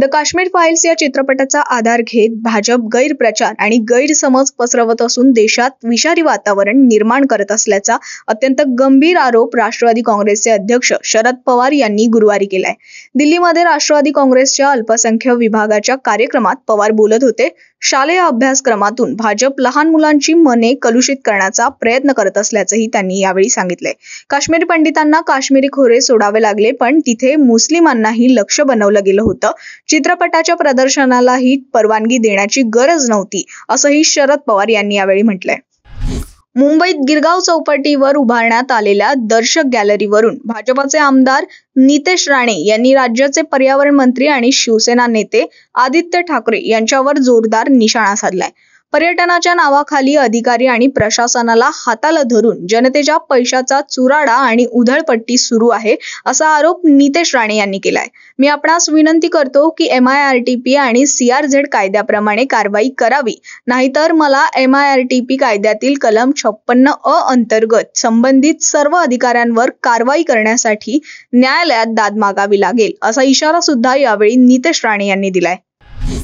the Kashmir files या चित्रपटाचा आधार घेत भाजप गैरप्रचार आणि गैरसमज पसरवत असून देशात विषारी वातावरण निर्माण करत असल्याचा अत्यंत गंभीर आरोप राष्ट्रवादी काँग्रेसचे अध्यक्ष शरद पवार यांनी गुरुवारी केलाय दिल्लीमध्ये राष्ट्रवादी काँग्रेसच्या अल्पसंख्य विभागाच्या कार्यक्रमात पवार बोलत होते शालेय अभ्यासक्रमातून भाजप लहान मुलांची मने कलुषित करण्याचा प्रयत्न करत असल्याचंही त्यांनी यावेळी सांगितले काश्मीरी पंडितांना काश्मीरी खोरे सोडावे लागले पण तिथे मुस्लिमांनाही लक्ष बनवलं गेलं होतं चित्रपटाच्या प्रदर्शनालाही परवानगी देण्याची गरज नव्हती असंही शरद पवार यांनी यावेळी म्हटलंय मुंबईत गिरगाव चौपाटीवर उभारण्यात आलेल्या दर्शक गॅलरीवरून भाजपाचे आमदार नितेश राणे यांनी राज्याचे पर्यावरण मंत्री आणि शिवसेना नेते आदित्य ठाकरे यांच्यावर जोरदार निशाणा साधलाय पर्यटनाच्या नावाखाली अधिकारी आणि प्रशासनाला हाताला धरून जनतेच्या पैशाचा चुराडा आणि उधळपट्टी सुरू आहे असा आरोप नितेश राणे यांनी केलाय मी आपणास विनंती करतो की M I R T P आणि सी आर झेड कायद्याप्रमाणे कारवाई करावी नाहीतर मला M I R T P कायद्यातील कलम छप्पन्न अ अंतर्गत संबंधित सर्व अधिकाऱ्यांवर कारवाई करण्यासाठी न्यायालयात दाद मागावी लागेल असा इशारा सुद्धा यावेळी नितेश राणे यांनी दिलाय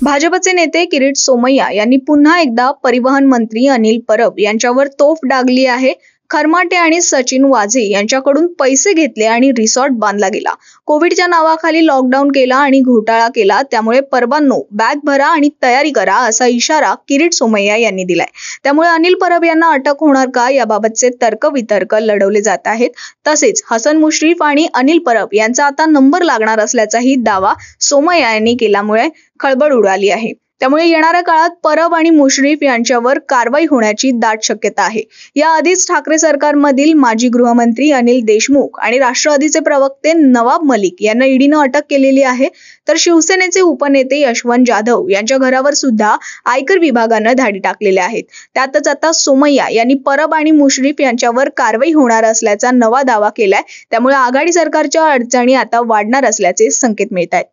भाजपचे नेते किरीट सोमय्या यांनी पुन्हा एकदा परिवहन मंत्री अनिल परब यांच्यावर तोफ डागली आहे खरमाटे आणि सचिन वाझे यांच्याकडून पैसे घेतले आणि रिसॉर्ट बांधला गेला कोविडच्या नावाखाली लॉकडाऊन केला आणि घोटाळा केला त्यामुळे परबांनो बॅग भरा आणि तयारी करा असा इशारा किरीट सोमय्या यांनी दिलाय त्यामुळे अनिल परब यांना अटक होणार का याबाबतचे तर्कवितर्क लढवले जात आहेत तसेच हसन मुश्रीफ आणि अनिल परब यांचा आता नंबर लागणार असल्याचाही दावा सोमय्या यांनी केल्यामुळे खळबळ उडाली आहे त्यामुळे येणाऱ्या काळात परब आणि मुश्रीफ यांच्यावर कारवाई होण्याची दाट शक्यता आहे याआधीच ठाकरे सरकारमधील माजी गृहमंत्री अनिल देशमुख आणि राष्ट्रवादीचे प्रवक्ते नवाब मलिक यांना ईडीनं अटक केलेली आहे तर शिवसेनेचे उपनेते यशवंत जाधव यांच्या घरावर सुद्धा आयकर विभागानं धाडी टाकलेल्या आहेत त्यातच आता सोमय्या यांनी परब आणि मुश्रीफ यांच्यावर कारवाई होणार असल्याचा नवा दावा केलाय त्यामुळे आघाडी सरकारच्या अडचणी आता वाढणार असल्याचे संकेत मिळत आहेत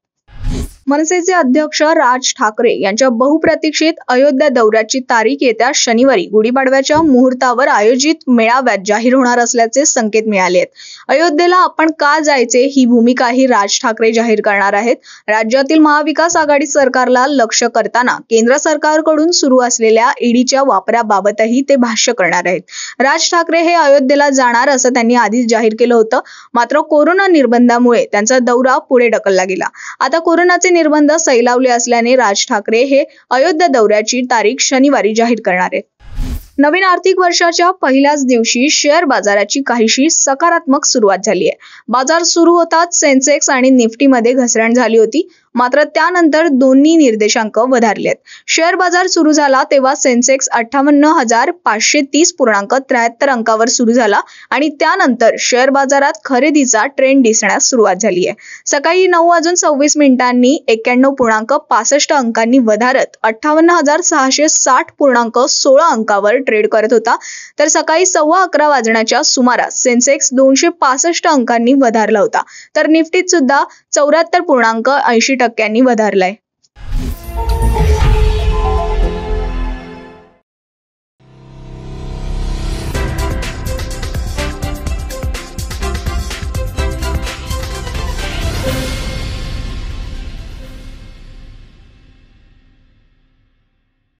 मनसेचे अध्यक्ष राज ठाकरे यांच्या बहुप्रतीक्षित अयोध्या दौऱ्याची तारीख येत्या शनिवारी गुढीपाडव्याच्या मुहूर्तावर आयोजित मेळाव्यात जाहीर होणार असल्याचे संकेत मिळाले आहेत अयोध्येला आपण का जायचे ही भूमिकाही राज ठाकरे जाहीर करणार आहेत राज्यातील महाविकास आघाडी सरकारला लक्ष करताना केंद्र सरकारकडून सुरू असलेल्या ईडीच्या वापराबाबतही ते भाष्य करणार आहेत राज ठाकरे हे अयोध्येला जाणार असं त्यांनी आधीच जाहीर केलं होतं मात्र कोरोना निर्बंधामुळे त्यांचा दौरा पुढे ढकलला गेला आता कोरोनाचे निर्बंध सैलावले असल्याने राज ठाकरे हे अयोध्या दौऱ्याची तारीख शनिवारी जाहीर करणार आहेत नवीन आर्थिक वर्षाच्या पहिल्याच दिवशी शेअर बाजाराची काहीशी सकारात्मक सुरुवात झाली आहे बाजार सुरू होताच सेन्सेक्स आणि निफ्टीमध्ये घसरण झाली होती मात्र त्यानंतर दोन्ही निर्देशांक वधारलेत शेअर बाजार सुरू झाला तेव्हा सेन्सेक्स अठ्ठावन्न हजार पाचशे तीस पूर्णांक त्र्याहत्तर अंकावर सुरू झाला आणि त्यानंतर शेअर बाजारात खरेदीचा ट्रेंड दिसण्यास सुरुवात झाली आहे सकाळी नऊ वाजून सव्वीस मिनिटांनी एक्क्याण्णव पूर्णांक पासष्ट अंकांनी वधारत अठ्ठावन्न हजार सहाशे साठ पूर्णांक सोळा अंकावर ट्रेड करत होता तर सकाळी सव्वा अकरा वाजण्याच्या सुमारास सेन्सेक्स दोनशे पासष्ट अंकांनी वधारला होता तर निफ्टीत सुद्धा चौऱ्याहत्तर पूर्णांक ऐंशी टक्क्यांनी वधारलाय